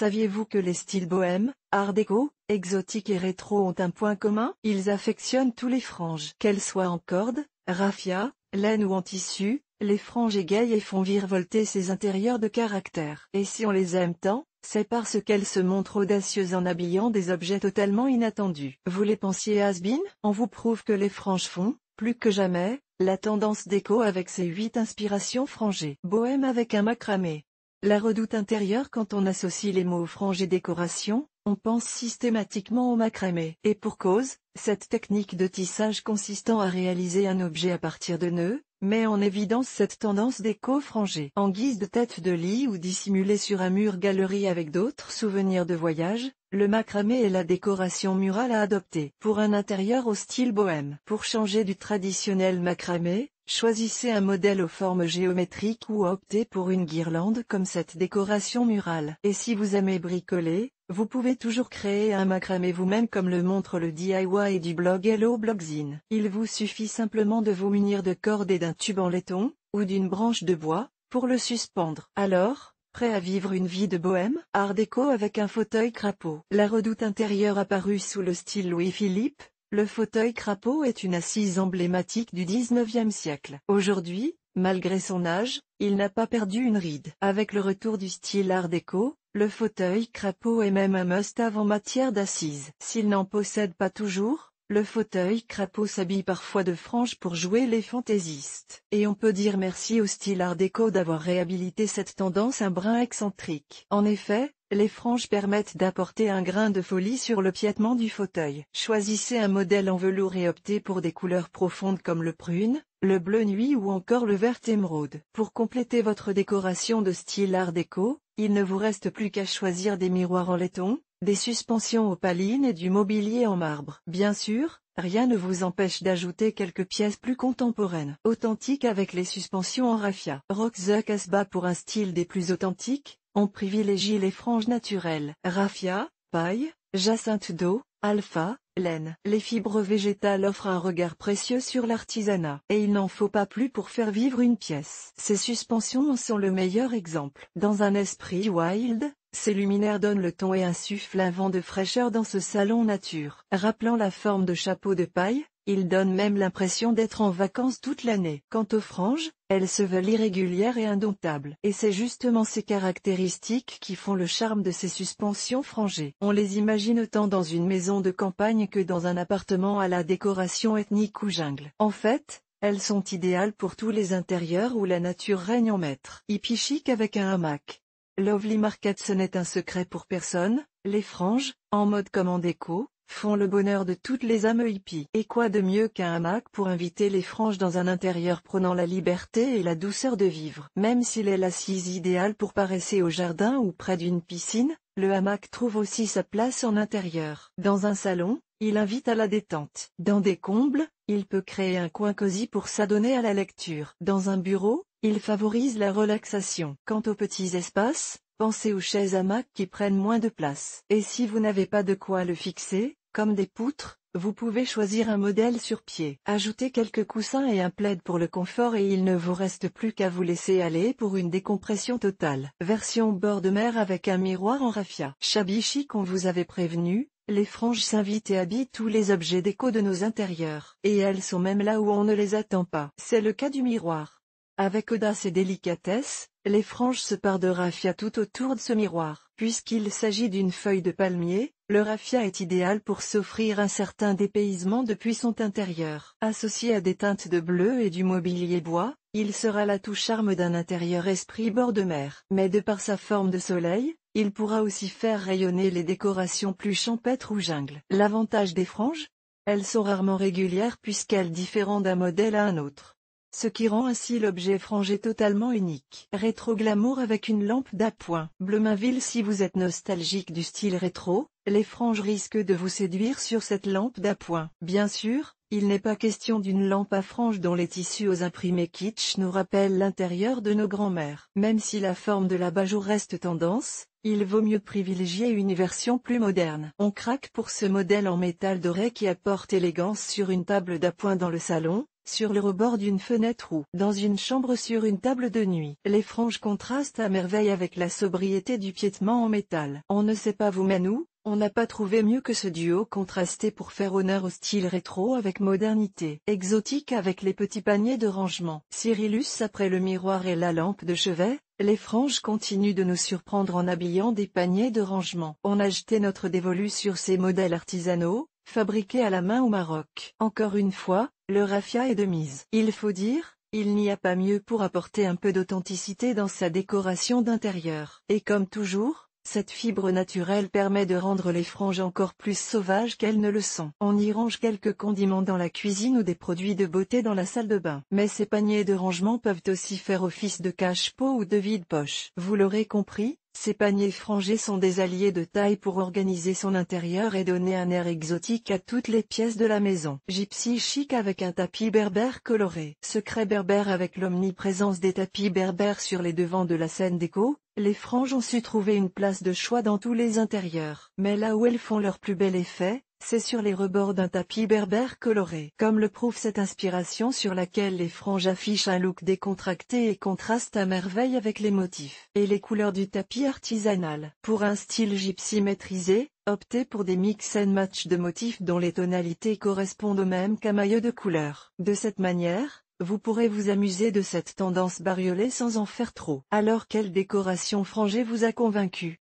Saviez-vous que les styles bohème, art déco, exotique et rétro ont un point commun Ils affectionnent tous les franges. Qu'elles soient en corde, raffia, laine ou en tissu, les franges égayent et font virevolter ces intérieurs de caractère. Et si on les aime tant, c'est parce qu'elles se montrent audacieuses en habillant des objets totalement inattendus. Vous les pensiez Asbin On vous prouve que les franges font, plus que jamais, la tendance déco avec ses huit inspirations frangées. Bohème avec un macramé. La redoute intérieure quand on associe les mots frange et décoration, on pense systématiquement au macramé. Et pour cause, cette technique de tissage consistant à réaliser un objet à partir de nœuds, met en évidence cette tendance d'éco-frangé. En guise de tête de lit ou dissimulée sur un mur galerie avec d'autres souvenirs de voyage, le macramé est la décoration murale à adopter pour un intérieur au style bohème. Pour changer du traditionnel macramé, Choisissez un modèle aux formes géométriques ou optez pour une guirlande comme cette décoration murale. Et si vous aimez bricoler, vous pouvez toujours créer un macramé vous-même comme le montre le DIY du blog Hello Blogzine. Il vous suffit simplement de vous munir de cordes et d'un tube en laiton, ou d'une branche de bois, pour le suspendre. Alors, prêt à vivre une vie de bohème Art déco avec un fauteuil crapaud. La redoute intérieure apparue sous le style Louis-Philippe, le fauteuil crapaud est une assise emblématique du 19e siècle. Aujourd'hui, malgré son âge, il n'a pas perdu une ride. Avec le retour du style art déco, le fauteuil crapaud est même un must-have en matière d'assises. S'il n'en possède pas toujours, le fauteuil crapaud s'habille parfois de franges pour jouer les fantaisistes. Et on peut dire merci au style art déco d'avoir réhabilité cette tendance un brin excentrique. En effet, les franges permettent d'apporter un grain de folie sur le piétement du fauteuil. Choisissez un modèle en velours et optez pour des couleurs profondes comme le prune, le bleu nuit ou encore le vert émeraude. Pour compléter votre décoration de style art déco, il ne vous reste plus qu'à choisir des miroirs en laiton, des suspensions opalines et du mobilier en marbre. Bien sûr, rien ne vous empêche d'ajouter quelques pièces plus contemporaines. Authentiques avec les suspensions en raffia. Rock the pour un style des plus authentiques, on privilégie les franges naturelles, raffia, paille, jacinthe d'eau, alpha, laine. Les fibres végétales offrent un regard précieux sur l'artisanat, et il n'en faut pas plus pour faire vivre une pièce. Ces suspensions en sont le meilleur exemple. Dans un esprit wild, ces luminaires donnent le ton et insufflent un vent de fraîcheur dans ce salon nature, rappelant la forme de chapeau de paille, ils donnent même l'impression d'être en vacances toute l'année. Quant aux franges, elles se veulent irrégulières et indomptables. Et c'est justement ces caractéristiques qui font le charme de ces suspensions frangées. On les imagine autant dans une maison de campagne que dans un appartement à la décoration ethnique ou jungle. En fait, elles sont idéales pour tous les intérieurs où la nature règne en maître. Hippie chic avec un hamac. Lovely Market ce n'est un secret pour personne, les franges, en mode comme en déco, font le bonheur de toutes les âmes hippies. Et quoi de mieux qu'un hamac pour inviter les franges dans un intérieur prenant la liberté et la douceur de vivre. Même s'il est l'assise idéale pour paresser au jardin ou près d'une piscine, le hamac trouve aussi sa place en intérieur. Dans un salon, il invite à la détente. Dans des combles, il peut créer un coin cosy pour s'adonner à la lecture. Dans un bureau, il favorise la relaxation. Quant aux petits espaces, pensez aux chaises hamac qui prennent moins de place. Et si vous n'avez pas de quoi le fixer, comme des poutres, vous pouvez choisir un modèle sur pied. Ajoutez quelques coussins et un plaid pour le confort et il ne vous reste plus qu'à vous laisser aller pour une décompression totale. Version bord de mer avec un miroir en raffia. Chabichi qu'on vous avait prévenu, les franges s'invitent et habillent tous les objets déco de nos intérieurs. Et elles sont même là où on ne les attend pas. C'est le cas du miroir. Avec audace et délicatesse, les franges se parent de raffia tout autour de ce miroir. Puisqu'il s'agit d'une feuille de palmier, le raffia est idéal pour s'offrir un certain dépaysement depuis son intérieur. Associé à des teintes de bleu et du mobilier bois, il sera la touche charme d'un intérieur esprit bord de mer. Mais de par sa forme de soleil, il pourra aussi faire rayonner les décorations plus champêtres ou jungle. L'avantage des franges Elles sont rarement régulières puisqu'elles diffèrent d'un modèle à un autre ce qui rend ainsi l'objet frangé totalement unique. Rétro glamour avec une lampe d'appoint. Bleu si vous êtes nostalgique du style rétro, les franges risquent de vous séduire sur cette lampe d'appoint. Bien sûr, il n'est pas question d'une lampe à franges dont les tissus aux imprimés kitsch nous rappellent l'intérieur de nos grands-mères. Même si la forme de la bajou reste tendance, il vaut mieux privilégier une version plus moderne. On craque pour ce modèle en métal doré qui apporte élégance sur une table d'appoint dans le salon, sur le rebord d'une fenêtre ou dans une chambre sur une table de nuit. Les franges contrastent à merveille avec la sobriété du piétement en métal. On ne sait pas vous nous, on n'a pas trouvé mieux que ce duo contrasté pour faire honneur au style rétro avec modernité, exotique avec les petits paniers de rangement. Cyrillus après le miroir et la lampe de chevet, les franges continuent de nous surprendre en habillant des paniers de rangement. On a jeté notre dévolu sur ces modèles artisanaux, fabriqué à la main au Maroc. Encore une fois, le raffia est de mise. Il faut dire, il n'y a pas mieux pour apporter un peu d'authenticité dans sa décoration d'intérieur. Et comme toujours, cette fibre naturelle permet de rendre les franges encore plus sauvages qu'elles ne le sont. On y range quelques condiments dans la cuisine ou des produits de beauté dans la salle de bain. Mais ces paniers de rangement peuvent aussi faire office de cache-pot ou de vide-poche. Vous l'aurez compris, ces paniers frangés sont des alliés de taille pour organiser son intérieur et donner un air exotique à toutes les pièces de la maison. Gypsy chic avec un tapis berbère coloré. Secret berbère avec l'omniprésence des tapis berbères sur les devants de la scène déco, les franges ont su trouver une place de choix dans tous les intérieurs. Mais là où elles font leur plus bel effet, c'est sur les rebords d'un tapis berbère coloré. Comme le prouve cette inspiration sur laquelle les franges affichent un look décontracté et contraste à merveille avec les motifs et les couleurs du tapis artisanal. Pour un style gypsy maîtrisé, optez pour des mix and match de motifs dont les tonalités correspondent au même maillot de couleurs. De cette manière, vous pourrez vous amuser de cette tendance bariolée sans en faire trop. Alors quelle décoration frangée vous a convaincu